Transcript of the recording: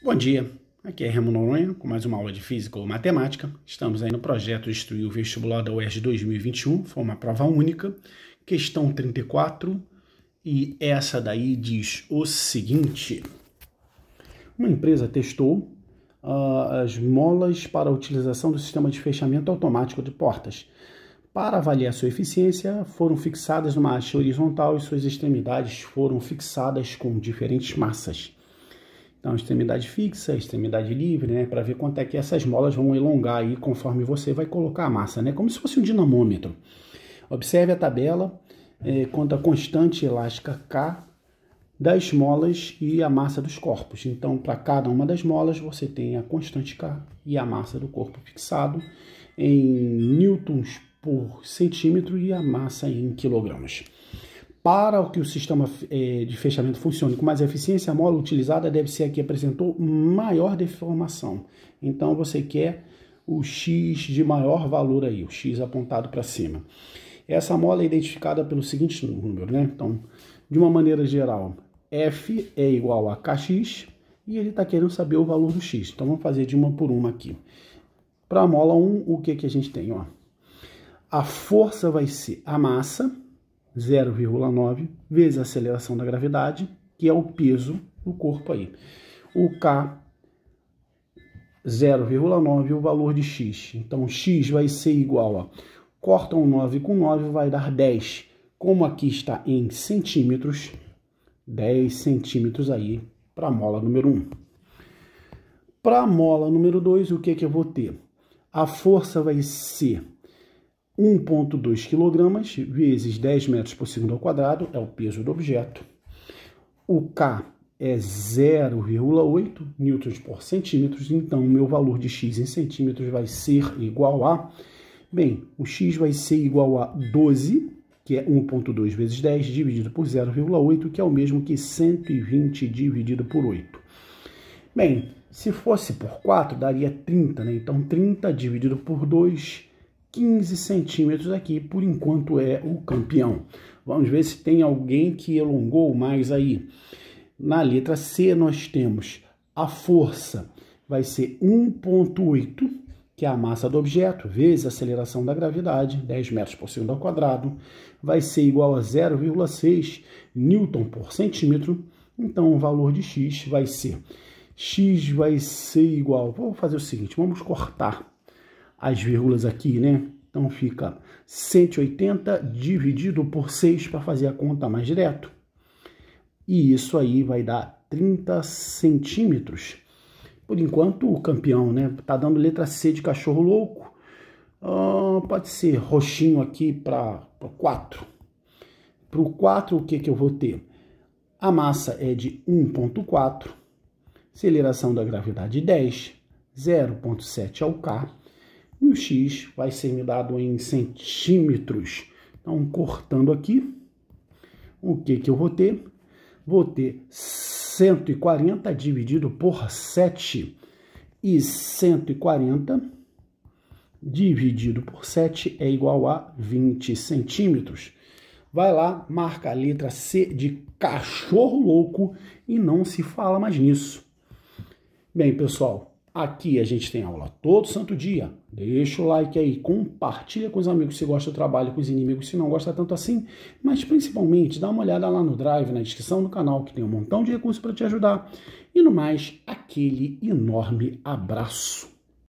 Bom dia, aqui é Remo Noronha com mais uma aula de Física ou Matemática. Estamos aí no projeto Instruir o Vestibular da UERJ 2021, foi uma prova única, questão 34, e essa daí diz o seguinte. Uma empresa testou uh, as molas para a utilização do sistema de fechamento automático de portas. Para avaliar sua eficiência, foram fixadas numa haste horizontal e suas extremidades foram fixadas com diferentes massas. Então, extremidade fixa, extremidade livre, né? Para ver quanto é que essas molas vão elongar aí conforme você vai colocar a massa, né? Como se fosse um dinamômetro. Observe a tabela é, quanto à constante elástica K das molas e a massa dos corpos. Então, para cada uma das molas, você tem a constante K e a massa do corpo fixado em newtons por centímetro e a massa em quilogramas. Para que o sistema eh, de fechamento funcione com mais eficiência, a mola utilizada deve ser a que apresentou maior deformação. Então você quer o X de maior valor aí, o X apontado para cima. Essa mola é identificada pelo seguinte número, né? Então, de uma maneira geral, F é igual a KX e ele está querendo saber o valor do X. Então vamos fazer de uma por uma aqui. Para a mola 1, o que, que a gente tem? Ó? A força vai ser a massa 0,9 vezes a aceleração da gravidade, que é o peso do corpo aí. O K 0,9 o valor de x. Então x vai ser igual a corta um 9 com 9 vai dar 10. Como aqui está em centímetros, 10 centímetros aí para a mola número 1. Para a mola número 2, o que, que eu vou ter? A força vai ser 1,2 kg vezes 10 metros por segundo ao quadrado é o peso do objeto. O K é 0,8 newtons por centímetros, então o meu valor de x em centímetros vai ser igual a... Bem, o x vai ser igual a 12, que é 1,2 vezes 10, dividido por 0,8, que é o mesmo que 120 dividido por 8. Bem, se fosse por 4, daria 30, né? Então, 30 dividido por 2 15 centímetros aqui, por enquanto é o campeão. Vamos ver se tem alguém que elongou mais aí. Na letra C nós temos a força, vai ser 1.8, que é a massa do objeto, vezes a aceleração da gravidade, 10 metros por segundo ao quadrado, vai ser igual a 0,6 newton por centímetro, então o valor de x vai ser, x vai ser igual, vou fazer o seguinte, vamos cortar as vírgulas aqui, né? Então fica 180 dividido por 6 para fazer a conta mais direto. E isso aí vai dar 30 centímetros. Por enquanto, o campeão, né? Tá dando letra C de cachorro louco. Ah, pode ser roxinho aqui para 4. Para o 4, o que, que eu vou ter? A massa é de 1,4, aceleração da gravidade 10, 0,7 ao K. E o X vai ser me dado em centímetros. Então, cortando aqui, o que, que eu vou ter? Vou ter 140 dividido por 7. E 140 dividido por 7 é igual a 20 centímetros. Vai lá, marca a letra C de cachorro louco e não se fala mais nisso. Bem, pessoal, Aqui a gente tem aula todo santo dia. Deixa o like aí, compartilha com os amigos se gosta do trabalho, com os inimigos se não gosta tanto assim. Mas principalmente dá uma olhada lá no Drive, na descrição do canal, que tem um montão de recursos para te ajudar. E no mais, aquele enorme abraço.